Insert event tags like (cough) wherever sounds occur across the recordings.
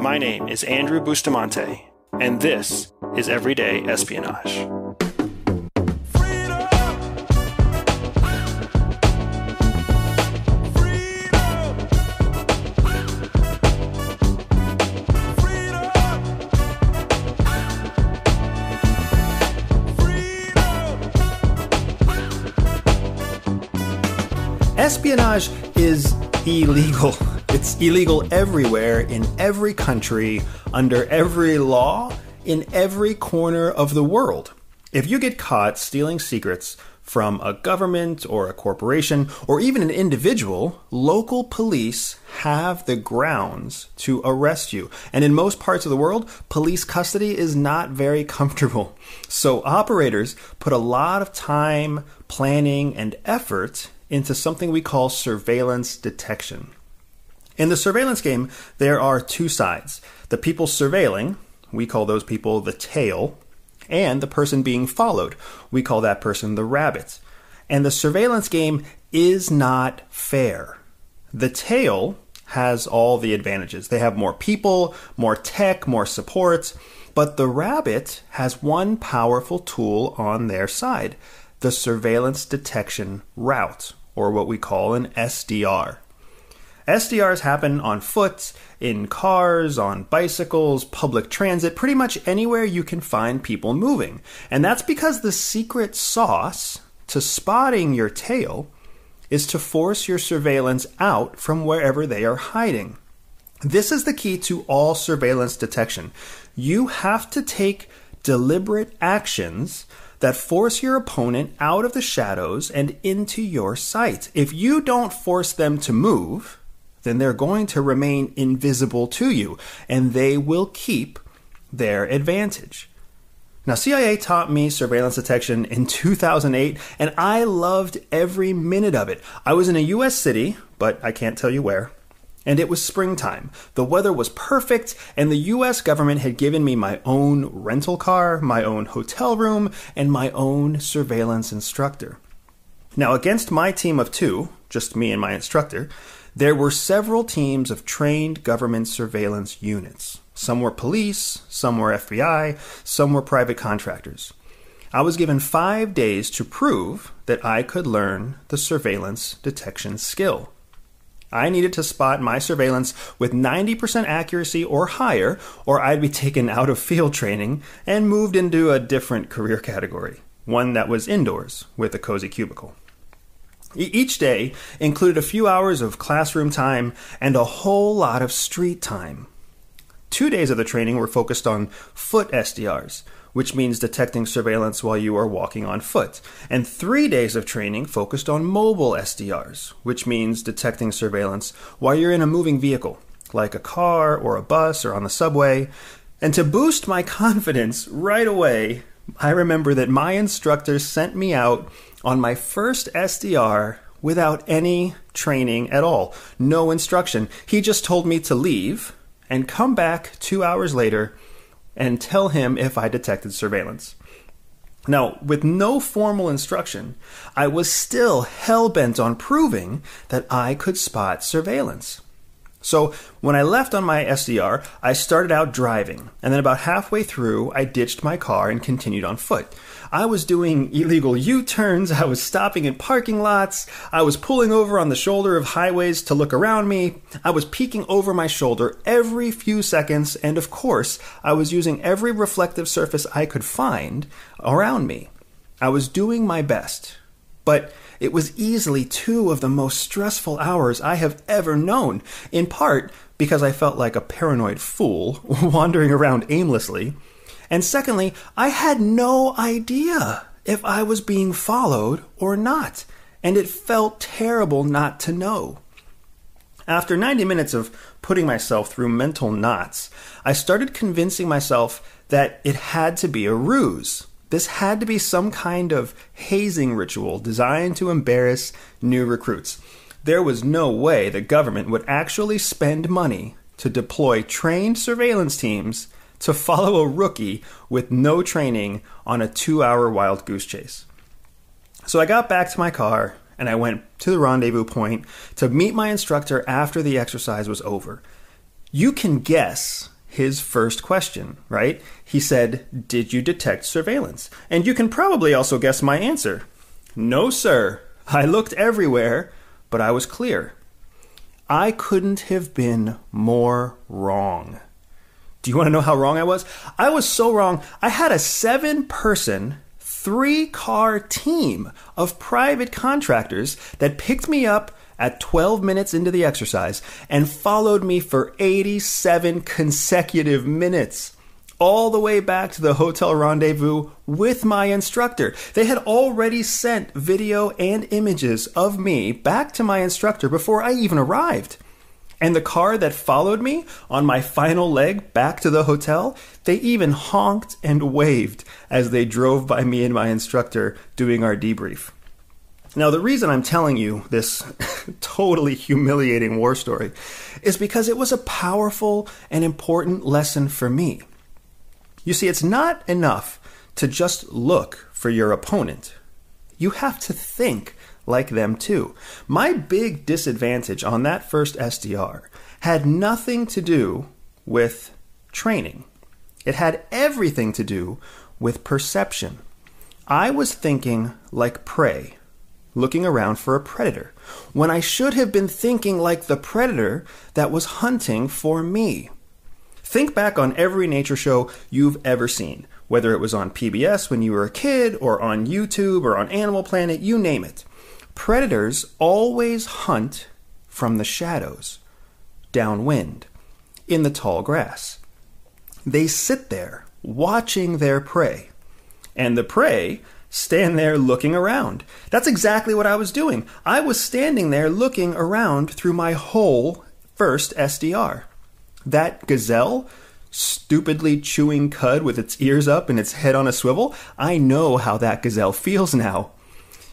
My name is Andrew Bustamante, and this is Everyday Espionage. espionage is illegal (laughs) It's illegal everywhere, in every country, under every law, in every corner of the world. If you get caught stealing secrets from a government or a corporation or even an individual, local police have the grounds to arrest you. And in most parts of the world, police custody is not very comfortable. So operators put a lot of time, planning, and effort into something we call surveillance detection. In the surveillance game, there are two sides the people surveilling, we call those people the tail, and the person being followed, we call that person the rabbit. And the surveillance game is not fair. The tail has all the advantages. They have more people, more tech, more support, but the rabbit has one powerful tool on their side the surveillance detection route, or what we call an SDR. SDRs happen on foot, in cars, on bicycles, public transit, pretty much anywhere you can find people moving. And that's because the secret sauce to spotting your tail is to force your surveillance out from wherever they are hiding. This is the key to all surveillance detection. You have to take deliberate actions that force your opponent out of the shadows and into your sight. If you don't force them to move, then they're going to remain invisible to you and they will keep their advantage. Now, CIA taught me surveillance detection in 2008, and I loved every minute of it. I was in a US city, but I can't tell you where. And it was springtime. The weather was perfect, and the US government had given me my own rental car, my own hotel room, and my own surveillance instructor. Now, against my team of two, just me and my instructor, there were several teams of trained government surveillance units. Some were police, some were FBI, some were private contractors. I was given five days to prove that I could learn the surveillance detection skill. I needed to spot my surveillance with 90% accuracy or higher, or I'd be taken out of field training and moved into a different career category, one that was indoors with a cozy cubicle. Each day included a few hours of classroom time and a whole lot of street time. Two days of the training were focused on foot SDRs, which means detecting surveillance while you are walking on foot, and three days of training focused on mobile SDRs, which means detecting surveillance while you're in a moving vehicle, like a car or a bus or on the subway. And to boost my (laughs) confidence right away, I remember that my instructor sent me out on my first SDR without any training at all, no instruction. He just told me to leave and come back two hours later and tell him if I detected surveillance. Now, with no formal instruction, I was still hell bent on proving that I could spot surveillance. So when I left on my SDR, I started out driving, and then about halfway through, I ditched my car and continued on foot. I was doing illegal U turns, I was stopping in parking lots, I was pulling over on the shoulder of highways to look around me, I was peeking over my shoulder every few seconds, and of course, I was using every reflective surface I could find around me. I was doing my best. But it was easily two of the most stressful hours I have ever known, in part because I felt like a paranoid fool (laughs) wandering around aimlessly. And secondly, I had no idea if I was being followed or not, and it felt terrible not to know. After 90 minutes of putting myself through mental knots, I started convincing myself that it had to be a ruse. This had to be some kind of hazing ritual designed to embarrass new recruits. There was no way the government would actually spend money to deploy trained surveillance teams to follow a rookie with no training on a two hour wild goose chase. So I got back to my car and I went to the rendezvous point to meet my instructor after the exercise was over. You can guess his first question, right? He said, Did you detect surveillance? And you can probably also guess my answer. No, sir. I looked everywhere, but I was clear. I couldn't have been more wrong. Do you want to know how wrong I was? I was so wrong. I had a seven person, three car team of private contractors that picked me up at 12 minutes into the exercise and followed me for 87 consecutive minutes all the way back to the hotel rendezvous with my instructor. They had already sent video and images of me back to my instructor before I even arrived. And the car that followed me on my final leg back to the hotel, they even honked and waved as they drove by me and my instructor doing our debrief. Now, the reason I'm telling you this (laughs) totally humiliating war story is because it was a powerful and important lesson for me. You see, it's not enough to just look for your opponent, you have to think like them too. My big disadvantage on that first SDR had nothing to do with training, it had everything to do with perception. I was thinking like prey looking around for a predator, when I should have been thinking like the predator that was hunting for me. Think back on every nature show you've ever seen, whether it was on PBS when you were a kid, or on YouTube, or on Animal Planet, you name it. Predators always hunt from the shadows, downwind, in the tall grass. They sit there watching their prey. And the prey stand there looking around. That's exactly what I was doing. I was standing there looking around through my whole first SDR. That gazelle, stupidly chewing cud with its ears up and its head on a swivel, I know how that gazelle feels now.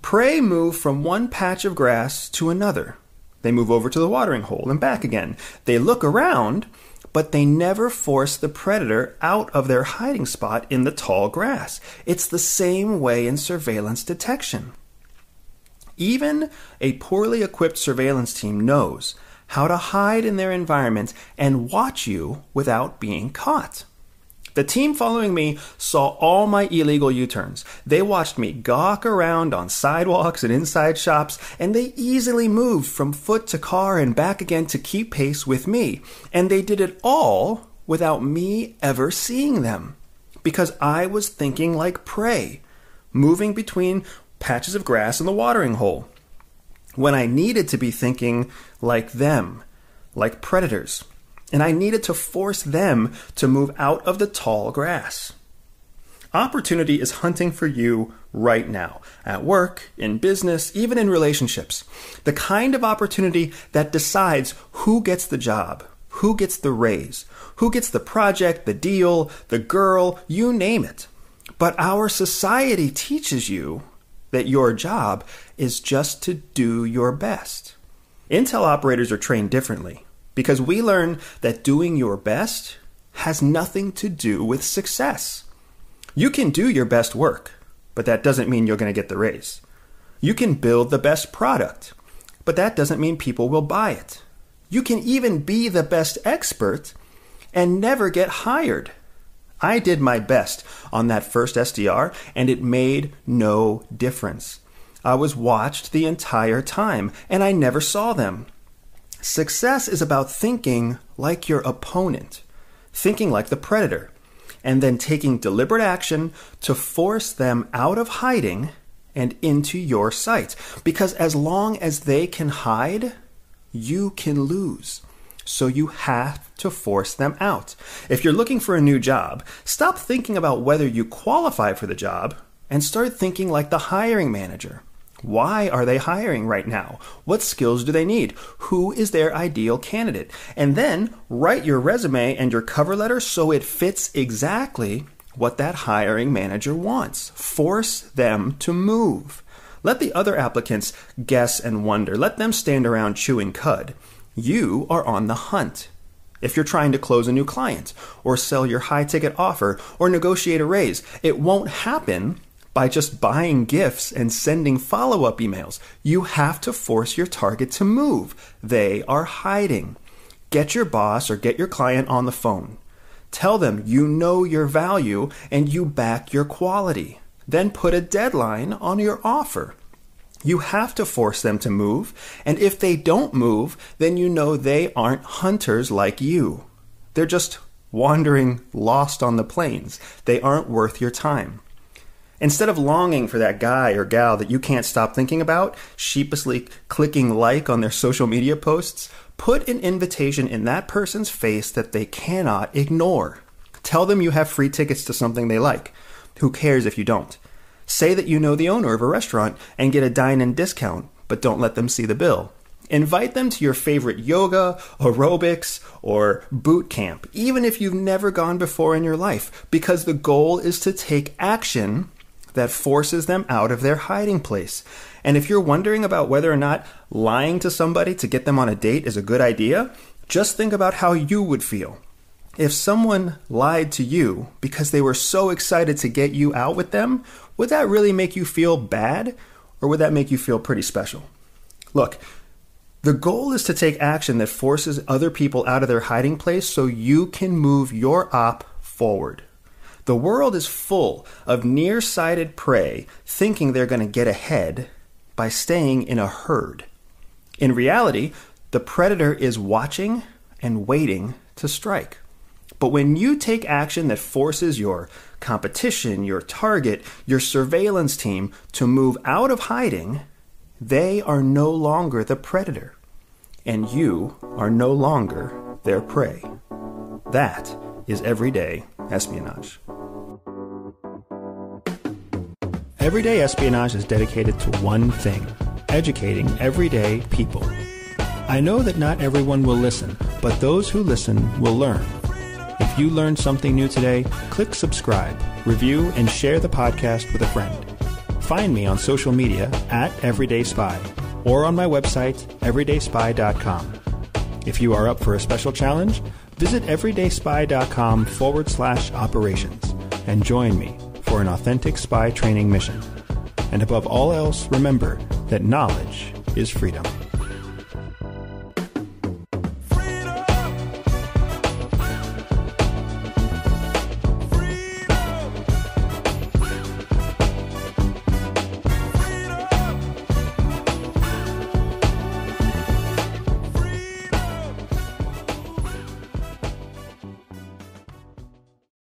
Prey move from one patch of grass to another. They move over to the watering hole and back again. They look around but they never force the predator out of their hiding spot in the tall grass. It's the same way in surveillance detection. Even a poorly equipped surveillance team knows how to hide in their environment and watch you without being caught. The team following me saw all my illegal U turns. They watched me gawk around on sidewalks and inside shops, and they easily moved from foot to car and back again to keep pace with me. And they did it all without me ever seeing them. Because I was thinking like prey, moving between patches of grass and the watering hole, when I needed to be thinking like them, like predators and I needed to force them to move out of the tall grass. Opportunity is hunting for you right now, at work, in business, even in relationships. The kind of opportunity that decides who gets the job, who gets the raise, who gets the project, the deal, the girl, you name it. But our society teaches you that your job is just to do your best. Intel operators are trained differently because we learn that doing your best has nothing to do with success. You can do your best work, but that doesn't mean you're going to get the raise. You can build the best product, but that doesn't mean people will buy it. You can even be the best expert and never get hired. I did my best on that first SDR and it made no difference. I was watched the entire time and I never saw them. Success is about thinking like your opponent, thinking like the predator, and then taking deliberate action to force them out of hiding and into your sight. Because as long as they can hide, you can lose. So you have to force them out. If you're looking for a new job, stop thinking about whether you qualify for the job and start thinking like the hiring manager. Why are they hiring right now? What skills do they need? Who is their ideal candidate? And then write your resume and your cover letter so it fits exactly what that hiring manager wants. Force them to move. Let the other applicants guess and wonder. Let them stand around chewing cud. You are on the hunt. If you're trying to close a new client, or sell your high ticket offer, or negotiate a raise, it won't happen by just buying gifts and sending follow up emails. You have to force your target to move. They are hiding. Get your boss or get your client on the phone. Tell them you know your value and you back your quality. Then put a deadline on your offer. You have to force them to move, and if they don't move, then you know they aren't hunters like you. They're just wandering lost on the plains. They aren't worth your time. Instead of longing for that guy or gal that you can't stop thinking about, sheepishly clicking like on their social media posts, put an invitation in that person's face that they cannot ignore. Tell them you have free tickets to something they like. Who cares if you don't? Say that you know the owner of a restaurant and get a dine in discount, but don't let them see the bill. Invite them to your favorite yoga, aerobics, or boot camp, even if you've never gone before in your life, because the goal is to take action that forces them out of their hiding place. And if you're wondering about whether or not lying to somebody to get them on a date is a good idea, just think about how you would feel. If someone lied to you because they were so excited to get you out with them, would that really make you feel bad or would that make you feel pretty special? Look, the goal is to take action that forces other people out of their hiding place so you can move your op forward. The world is full of nearsighted prey thinking they're going to get ahead by staying in a herd. In reality, the predator is watching and waiting to strike. But when you take action that forces your competition, your target, your surveillance team to move out of hiding, they are no longer the predator, and you are no longer their prey. That is everyday espionage. Everyday espionage is dedicated to one thing educating everyday people. I know that not everyone will listen, but those who listen will learn. If you learned something new today, click subscribe, review, and share the podcast with a friend. Find me on social media at Everyday Spy or on my website, everydayspy.com. If you are up for a special challenge, visit everydayspy.com forward slash operations and join me for an authentic spy training mission. And above all else, remember that knowledge is freedom.